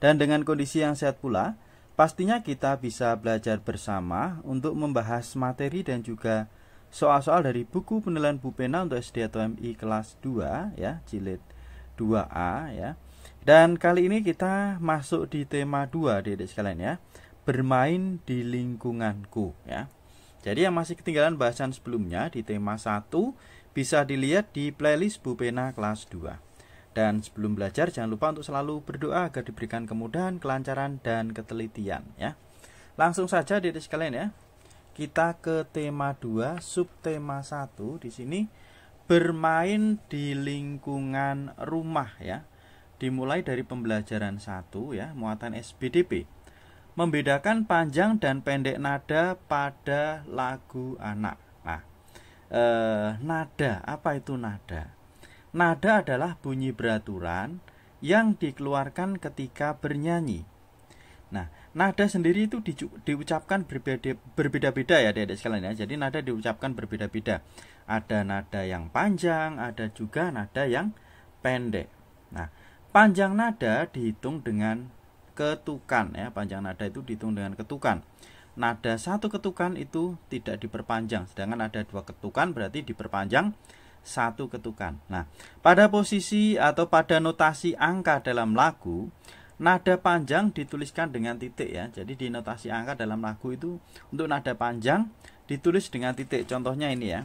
Dan dengan kondisi yang sehat pula, pastinya kita bisa belajar bersama untuk membahas materi dan juga soal-soal dari buku penilaian Pena untuk SD atau MI kelas 2 ya, jilid 2A ya. Dan kali ini kita masuk di tema 2 Adik-adik sekalian ya. Bermain di lingkunganku ya. Jadi yang masih ketinggalan bahasan sebelumnya di tema 1 bisa dilihat di playlist bu Pena kelas 2. Dan sebelum belajar jangan lupa untuk selalu berdoa agar diberikan kemudahan, kelancaran dan ketelitian ya. Langsung saja di sekalian ya. Kita ke tema 2, subtema 1 di sini bermain di lingkungan rumah ya. Dimulai dari pembelajaran 1 ya, muatan SBDP. Membedakan panjang dan pendek nada pada lagu anak. Nah, eh, nada apa itu nada? Nada adalah bunyi beraturan yang dikeluarkan ketika bernyanyi. Nah, nada sendiri itu di, diucapkan berbeda, beda ya adik-adik sekalian ya. Jadi nada diucapkan berbeda-beda. Ada nada yang panjang, ada juga nada yang pendek. Nah, panjang nada dihitung dengan ketukan ya. Panjang nada itu dihitung dengan ketukan. Nada satu ketukan itu tidak diperpanjang, sedangkan ada dua ketukan berarti diperpanjang satu ketukan. Nah, pada posisi atau pada notasi angka dalam lagu, nada panjang dituliskan dengan titik ya. Jadi di notasi angka dalam lagu itu untuk nada panjang ditulis dengan titik. Contohnya ini ya.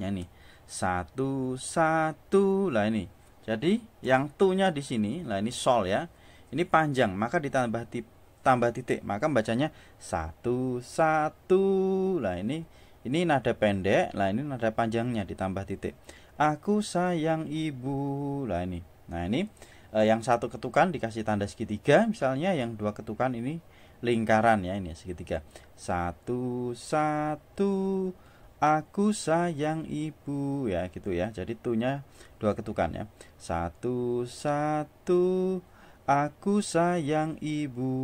Ya nih. Satu satu lah ini. Jadi yang tunya di sini, lah ini sol ya. Ini panjang, maka ditambah tip tambah titik maka bacanya satu satu lah ini ini nada pendek, lah ini nada panjangnya ditambah titik. Aku sayang ibu, lah ini. Nah ini eh, yang satu ketukan dikasih tanda segitiga, misalnya yang dua ketukan ini lingkaran ya ini segitiga. Satu satu aku sayang ibu ya gitu ya. Jadi tunya dua ketukan ya. Satu satu aku sayang ibu.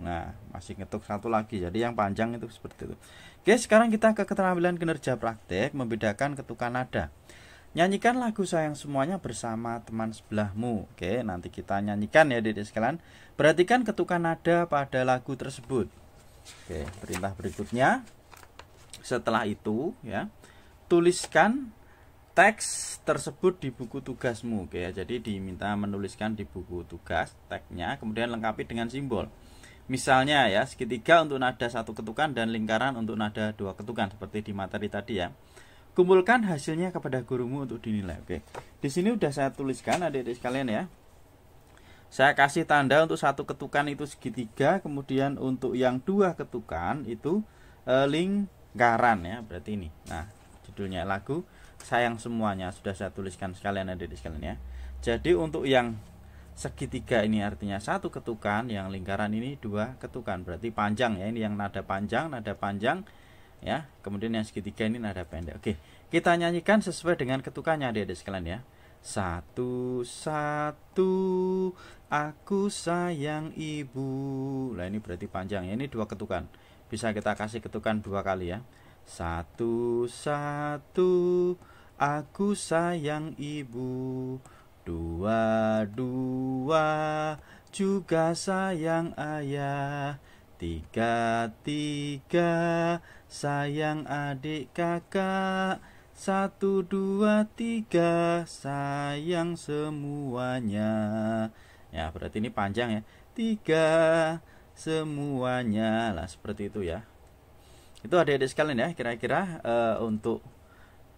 Nah, masih ngetuk satu lagi. Jadi yang panjang itu seperti itu. Oke, sekarang kita ke keterampilan kinerja praktek, membedakan ketukan nada. Nyanyikan lagu sayang semuanya bersama teman sebelahmu. Oke, nanti kita nyanyikan ya Dedek sekalian. Perhatikan ketukan nada pada lagu tersebut. Oke, perintah berikutnya. Setelah itu ya, tuliskan teks tersebut di buku tugasmu. Oke, jadi diminta menuliskan di buku tugas teksnya, kemudian lengkapi dengan simbol. Misalnya ya, segitiga untuk nada satu ketukan dan lingkaran untuk nada dua ketukan seperti di materi tadi ya. Kumpulkan hasilnya kepada gurumu untuk dinilai. Oke. Di sini sudah saya tuliskan adik-adik sekalian ya. Saya kasih tanda untuk satu ketukan itu segitiga, kemudian untuk yang dua ketukan itu e, lingkaran ya, berarti ini. Nah, judulnya lagu sayang semuanya sudah saya tuliskan sekalian adik-adik sekalian ya. Jadi untuk yang segitiga ini artinya satu ketukan yang lingkaran ini dua ketukan berarti panjang ya ini yang nada panjang nada panjang ya kemudian yang segitiga ini nada pendek oke kita nyanyikan sesuai dengan ketukannya adik-adik sekalian ya satu satu aku sayang ibu lah ini berarti panjang ya ini dua ketukan bisa kita kasih ketukan dua kali ya satu satu aku sayang ibu Dua-dua juga sayang ayah Tiga-tiga sayang adik kakak Satu dua tiga sayang semuanya Ya berarti ini panjang ya Tiga semuanya lah seperti itu ya Itu adik-adik sekalian ya kira-kira uh, untuk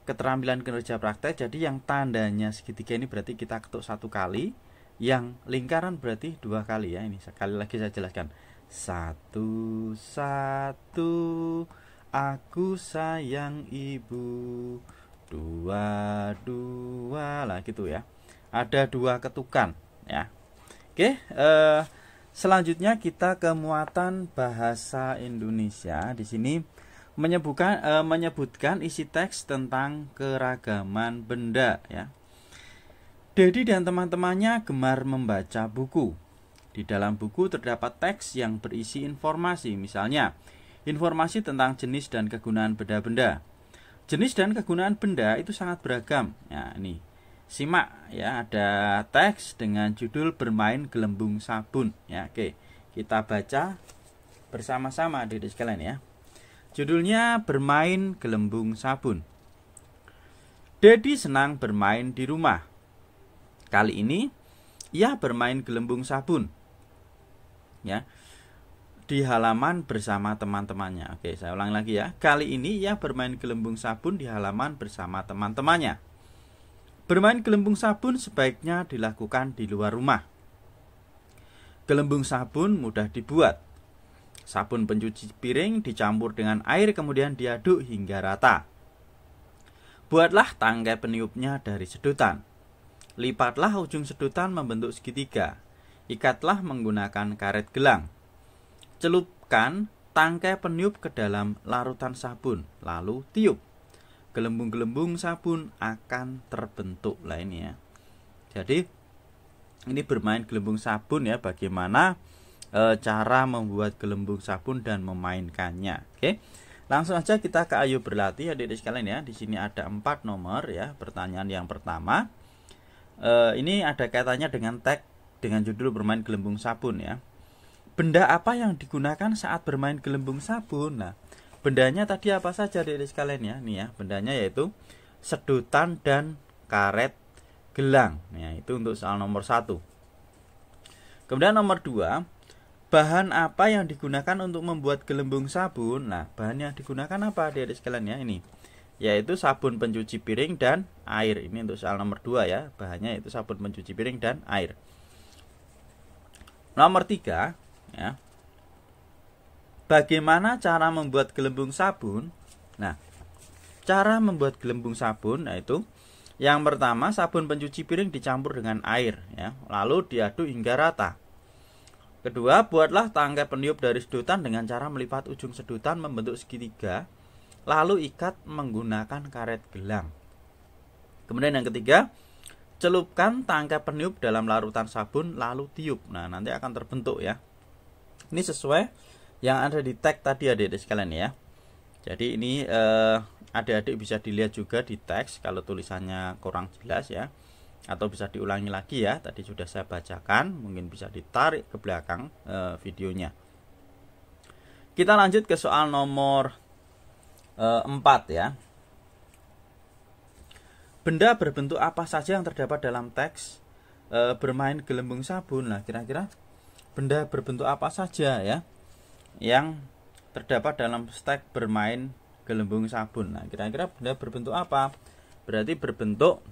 keterampilan kinerja praktek jadi yang tandanya segitiga ini berarti kita ketuk satu kali yang lingkaran berarti dua kali ya ini sekali lagi saya jelaskan satu satu aku sayang ibu dua dua lah gitu ya ada dua ketukan ya oke eh, selanjutnya kita ke muatan bahasa Indonesia di sini menyebutkan e, menyebutkan isi teks tentang keragaman benda ya. Dedi dan teman-temannya gemar membaca buku. Di dalam buku terdapat teks yang berisi informasi, misalnya informasi tentang jenis dan kegunaan benda-benda. Jenis dan kegunaan benda itu sangat beragam. Ya, ini simak ya ada teks dengan judul bermain gelembung sabun ya. Oke, kita baca bersama-sama di sekalian ya. Judulnya Bermain Gelembung Sabun. Dedi senang bermain di rumah. Kali ini ia bermain gelembung sabun. Ya. Di halaman bersama teman-temannya. Oke, saya ulang lagi ya. Kali ini ia bermain gelembung sabun di halaman bersama teman-temannya. Bermain gelembung sabun sebaiknya dilakukan di luar rumah. Gelembung sabun mudah dibuat, Sabun pencuci piring dicampur dengan air kemudian diaduk hingga rata. Buatlah tangkai peniupnya dari sedotan. Lipatlah ujung sedotan membentuk segitiga. Ikatlah menggunakan karet gelang. Celupkan tangkai peniup ke dalam larutan sabun, lalu tiup. Gelembung-gelembung sabun akan terbentuk lainnya. Jadi ini bermain gelembung sabun ya bagaimana e, cara membuat gelembung sabun dan memainkannya. Oke. Langsung aja kita ke ayu berlatih adik-adik sekalian ya. Di sini ada empat nomor ya. Pertanyaan yang pertama. E, ini ada kaitannya dengan tag dengan judul bermain gelembung sabun ya. Benda apa yang digunakan saat bermain gelembung sabun? Nah, bendanya tadi apa saja adik-adik sekalian ya? Nih ya, bendanya yaitu sedutan dan karet gelang. Ya, itu untuk soal nomor satu. Kemudian nomor dua bahan apa yang digunakan untuk membuat gelembung sabun? Nah, bahan yang digunakan apa dari sekalian ya ini? Yaitu sabun pencuci piring dan air. Ini untuk soal nomor 2 ya. Bahannya itu sabun pencuci piring dan air. Nomor 3 ya. Bagaimana cara membuat gelembung sabun? Nah, cara membuat gelembung sabun yaitu yang pertama sabun pencuci piring dicampur dengan air ya, lalu diaduk hingga rata. Kedua, buatlah tangkai peniup dari sedutan dengan cara melipat ujung sedutan membentuk segitiga, lalu ikat menggunakan karet gelang. Kemudian yang ketiga, celupkan tangkai peniup dalam larutan sabun lalu tiup. Nah, nanti akan terbentuk ya. Ini sesuai yang ada di tag tadi adik-adik sekalian ya. Jadi ini adik eh, adik-adik bisa dilihat juga di teks kalau tulisannya kurang jelas ya atau bisa diulangi lagi ya tadi sudah saya bacakan mungkin bisa ditarik ke belakang e, videonya kita lanjut ke soal nomor e, eh, 4 ya benda berbentuk apa saja yang terdapat dalam teks e, bermain gelembung sabun nah kira-kira benda berbentuk apa saja ya yang terdapat dalam stek bermain gelembung sabun nah kira-kira benda berbentuk apa berarti berbentuk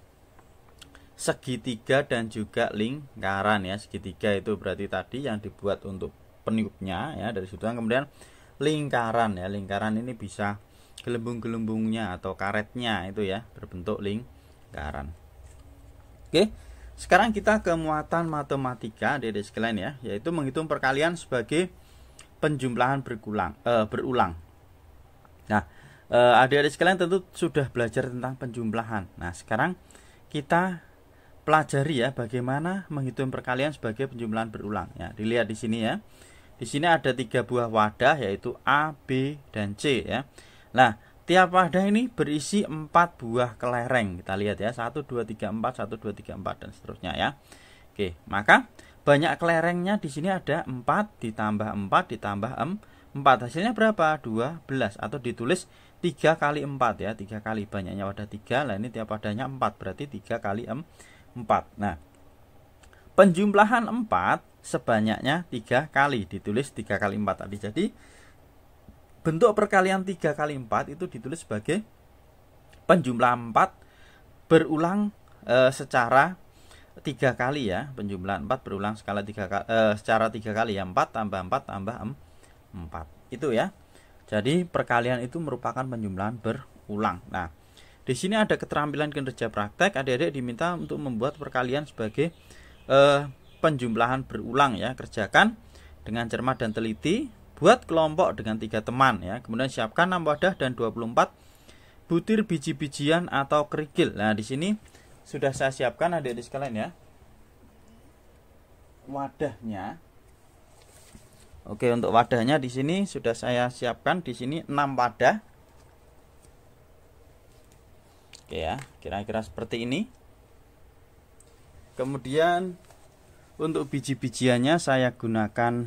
segitiga dan juga lingkaran ya segitiga itu berarti tadi yang dibuat untuk peniupnya ya dari situ kemudian lingkaran ya lingkaran ini bisa gelembung-gelembungnya atau karetnya itu ya berbentuk lingkaran oke sekarang kita ke muatan matematika dari sekalian ya yaitu menghitung perkalian sebagai penjumlahan berulang eh, berulang nah eh, adik-adik sekalian tentu sudah belajar tentang penjumlahan nah sekarang kita pelajari ya bagaimana menghitung perkalian sebagai penjumlahan berulang. Ya, dilihat di sini ya. Di sini ada tiga buah wadah yaitu A, B, dan C ya. Nah, tiap wadah ini berisi empat buah kelereng. Kita lihat ya, 1 2 3 4, 1 2 3 4 dan seterusnya ya. Oke, maka banyak kelerengnya di sini ada 4 ditambah 4 ditambah 4. Hasilnya berapa? 12 atau ditulis 3 kali 4 ya, 3 kali banyaknya wadah 3. Lah ini tiap wadahnya 4 berarti 3 kali 4. Nah, penjumlahan 4 sebanyaknya 3 kali, ditulis 3 kali 4 tadi. Jadi, bentuk perkalian 3 kali 4 itu ditulis sebagai penjumlahan 4 berulang e, secara 3 kali ya. Penjumlahan 4 berulang skala 3 e, eh, secara 3 kali ya. 4 tambah 4 tambah 4. Itu ya. Jadi, perkalian itu merupakan penjumlahan berulang. Nah, di sini ada keterampilan kinerja praktek, adik-adik diminta untuk membuat perkalian sebagai eh, penjumlahan berulang ya. Kerjakan dengan cermat dan teliti, buat kelompok dengan tiga teman ya. Kemudian siapkan 6 wadah dan 24 butir biji-bijian atau kerikil. Nah, di sini sudah saya siapkan adik-adik sekalian ya. Wadahnya Oke, untuk wadahnya di sini sudah saya siapkan di sini 6 wadah Oke ya, kira-kira seperti ini. Kemudian untuk biji-bijiannya saya gunakan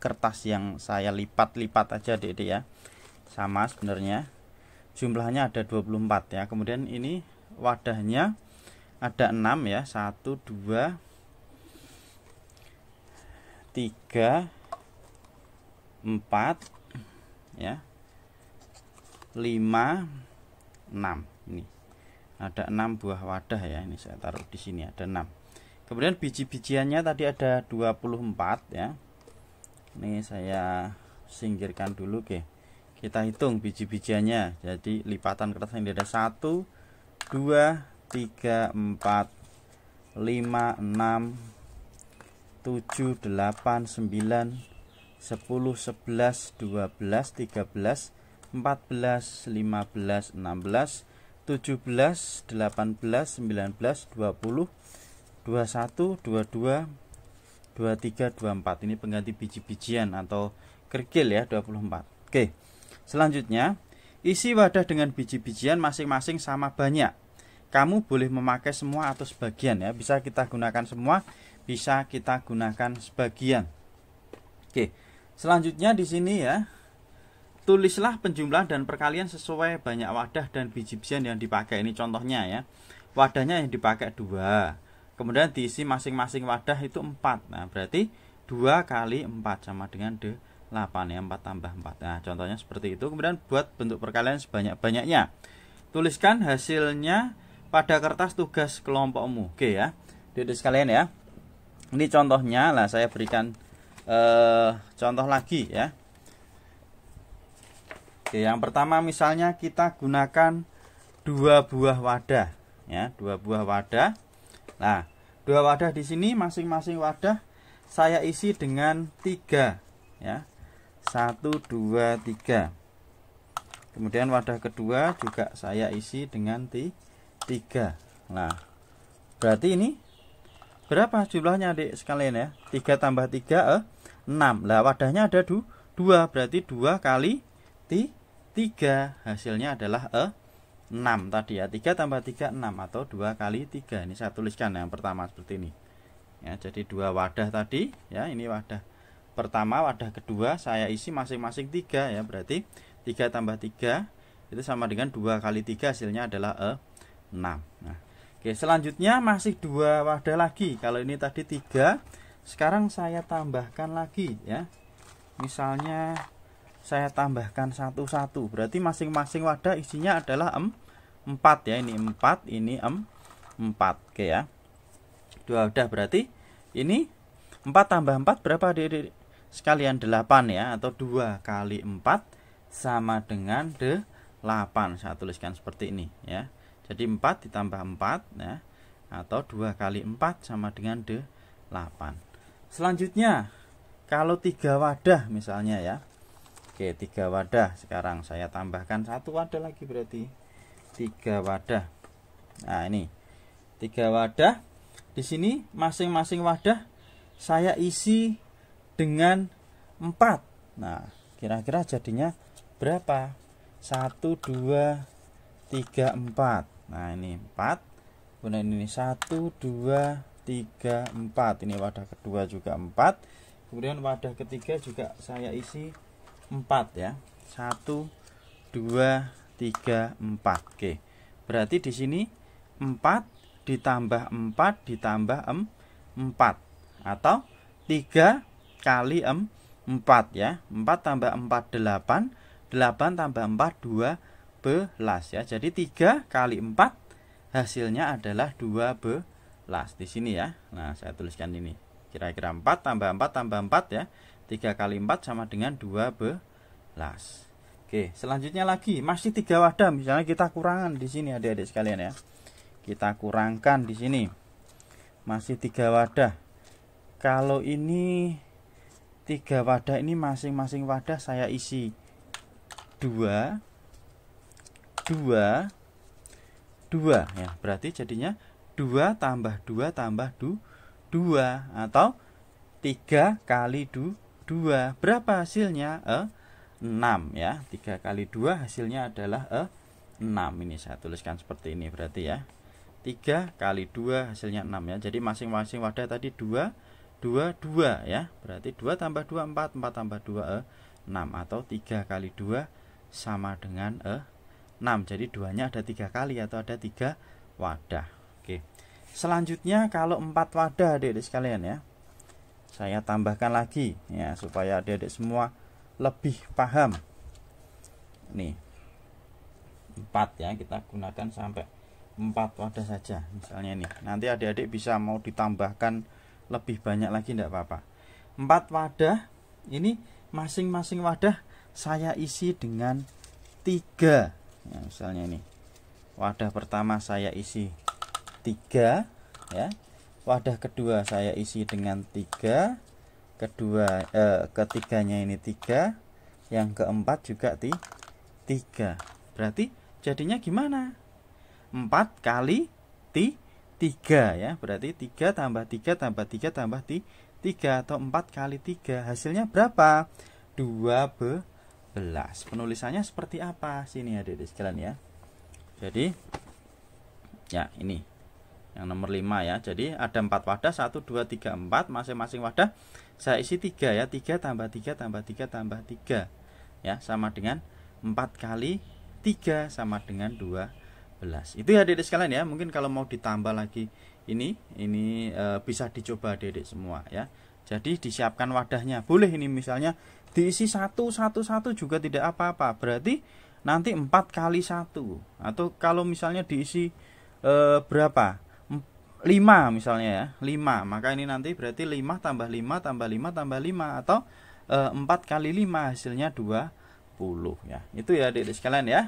kertas yang saya lipat-lipat aja deh ya. Sama sebenarnya. Jumlahnya ada 24 ya. Kemudian ini wadahnya ada 6 ya. 1 2 3 4 ya. 5 6 ini ada enam buah wadah ya ini saya taruh di sini ada enam. kemudian biji-bijiannya tadi ada 24 ya ini saya singkirkan dulu oke kita hitung biji-bijiannya jadi lipatan kertas ini ada satu, dua, tiga, empat, lima, enam, tujuh, delapan, sembilan, sepuluh, sebelas, dua belas, tiga belas, empat belas, lima belas, enam belas. 17, 18, 19, 20, 21, 22, 23, 24. Ini pengganti biji-bijian atau kerikil ya 24. Oke. Selanjutnya, isi wadah dengan biji-bijian masing-masing sama banyak. Kamu boleh memakai semua atau sebagian ya. Bisa kita gunakan semua, bisa kita gunakan sebagian. Oke. Selanjutnya di sini ya, Tulislah penjumlahan dan perkalian sesuai banyak wadah dan biji bijian yang dipakai. Ini contohnya ya. Wadahnya yang dipakai dua. Kemudian diisi masing-masing wadah itu empat. Nah, berarti dua kali empat sama dengan de 8 ya 4 tambah 4 Nah contohnya seperti itu Kemudian buat bentuk perkalian sebanyak-banyaknya Tuliskan hasilnya pada kertas tugas kelompokmu Oke ya Dede sekalian ya Ini contohnya lah saya berikan eh, contoh lagi ya Oke, yang pertama misalnya kita gunakan dua buah wadah, ya, dua buah wadah. Nah, dua wadah di sini masing-masing wadah saya isi dengan tiga, ya, satu, dua, tiga. Kemudian wadah kedua juga saya isi dengan tiga. Nah, berarti ini berapa jumlahnya adik sekalian ya? Tiga tambah tiga, eh, enam. Lah wadahnya ada dua, berarti dua kali tiga 3 hasilnya adalah e eh, 6 tadi ya 3 tambah 3 6 atau 2 kali 3 ini saya tuliskan yang pertama seperti ini ya jadi dua wadah tadi ya ini wadah pertama wadah kedua saya isi masing-masing 3 ya berarti 3 tambah 3 itu sama dengan 2 kali 3 hasilnya adalah e eh, 6 nah, Oke selanjutnya masih dua wadah lagi kalau ini tadi 3 sekarang saya tambahkan lagi ya misalnya saya tambahkan satu-satu berarti masing-masing wadah isinya adalah em 4 ya ini 4 ini em 4 oke ya dua wadah berarti ini 4 tambah 4 berapa diri sekalian 8 ya atau 2 kali 4 sama dengan 8 saya tuliskan seperti ini ya jadi 4 ditambah 4 ya atau 2 kali 4 sama dengan 8 selanjutnya kalau tiga wadah misalnya ya Oke, tiga wadah sekarang saya tambahkan satu wadah lagi berarti tiga wadah. Nah, ini tiga wadah. Di sini masing-masing wadah saya isi dengan empat. Nah, kira-kira jadinya berapa? Satu, dua, tiga, empat. Nah, ini empat. Kemudian ini satu, dua, tiga, empat. Ini wadah kedua juga empat. Kemudian wadah ketiga juga saya isi 4 ya. 1 2 3 4. Oke. Berarti di sini 4 ditambah 4 ditambah 4 atau 3 kali 4 ya. 4 tambah 4 8, 8 tambah 4 12 ya. Jadi 3 kali 4 hasilnya adalah 12 di sini ya. Nah, saya tuliskan ini. Kira-kira 4 tambah 4 tambah 4 ya. 3 kali 4 sama dengan 12. Oke, selanjutnya lagi masih 3 wadah. Misalnya kita kurangan di sini Adik-adik sekalian ya. Kita kurangkan di sini. Masih 3 wadah. Kalau ini 3 wadah ini masing-masing wadah saya isi 2 2 2 ya. Berarti jadinya 2 tambah 2 tambah 2 2 atau 3 kali 2 2 berapa hasilnya eh, 6 ya 3 kali 2 hasilnya adalah eh, 6 ini saya tuliskan seperti ini berarti ya 3 kali 2 hasilnya 6 ya jadi masing-masing wadah tadi 2 2 2 ya berarti 2 tambah 2 4 4 tambah 2 eh, 6 atau 3 kali 2 sama dengan eh, 6 jadi 2 nya ada 3 kali atau ada 3 wadah oke selanjutnya kalau 4 wadah adik-adik sekalian ya saya tambahkan lagi ya supaya adik-adik semua lebih paham nih empat ya kita gunakan sampai empat wadah saja misalnya ini. nanti adik-adik bisa mau ditambahkan lebih banyak lagi tidak apa-apa Empat wadah ini masing-masing wadah saya isi dengan tiga, ya, misalnya ini wadah pertama saya isi tiga, ya wadah kedua saya isi dengan tiga kedua eh, ketiganya ini tiga yang keempat juga di tiga berarti jadinya gimana empat kali tiga ya berarti tiga tambah tiga tambah tiga tambah ti tiga atau empat kali tiga hasilnya berapa dua be belas penulisannya seperti apa sini ada di sekalian ya jadi ya ini yang nomor 5 ya jadi ada empat wadah 1 2 3 4 masing-masing wadah saya isi 3 ya 3 tambah 3 tambah 3 tambah 3 ya sama dengan 4 kali 3 sama dengan 12 itu ya adik-adik sekalian ya mungkin kalau mau ditambah lagi ini ini e, bisa dicoba adik-adik semua ya jadi disiapkan wadahnya boleh ini misalnya diisi 1 1 1 juga tidak apa-apa berarti nanti 4 kali 1 atau kalau misalnya diisi e, berapa 5 misalnya ya 5 maka ini nanti berarti 5 tambah 5 tambah 5 tambah 5 atau e, eh, 4 kali 5 hasilnya 20 ya itu ya adik-adik sekalian ya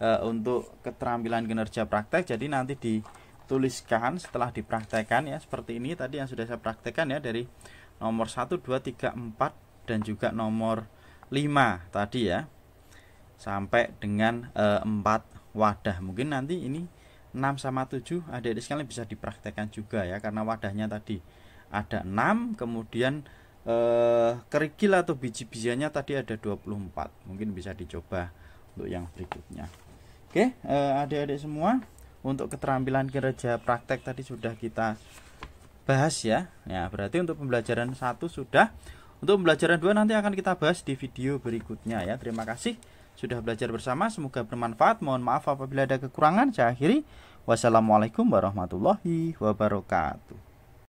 e, untuk keterampilan kinerja praktek jadi nanti dituliskan setelah dipraktekkan ya seperti ini tadi yang sudah saya praktekkan ya dari nomor 1 2 3 4 dan juga nomor 5 tadi ya sampai dengan e, eh, 4 wadah mungkin nanti ini 6 sama 7 adik-adik sekalian bisa dipraktekkan juga ya karena wadahnya tadi ada 6 kemudian eh, kerikil atau biji bijinya tadi ada 24 mungkin bisa dicoba untuk yang berikutnya oke adik eh, adik-adik semua untuk keterampilan kerja praktek tadi sudah kita bahas ya ya berarti untuk pembelajaran satu sudah untuk pembelajaran dua nanti akan kita bahas di video berikutnya ya terima kasih sudah belajar bersama. Semoga bermanfaat. Mohon maaf apabila ada kekurangan. Saya akhiri. Wassalamualaikum warahmatullahi wabarakatuh.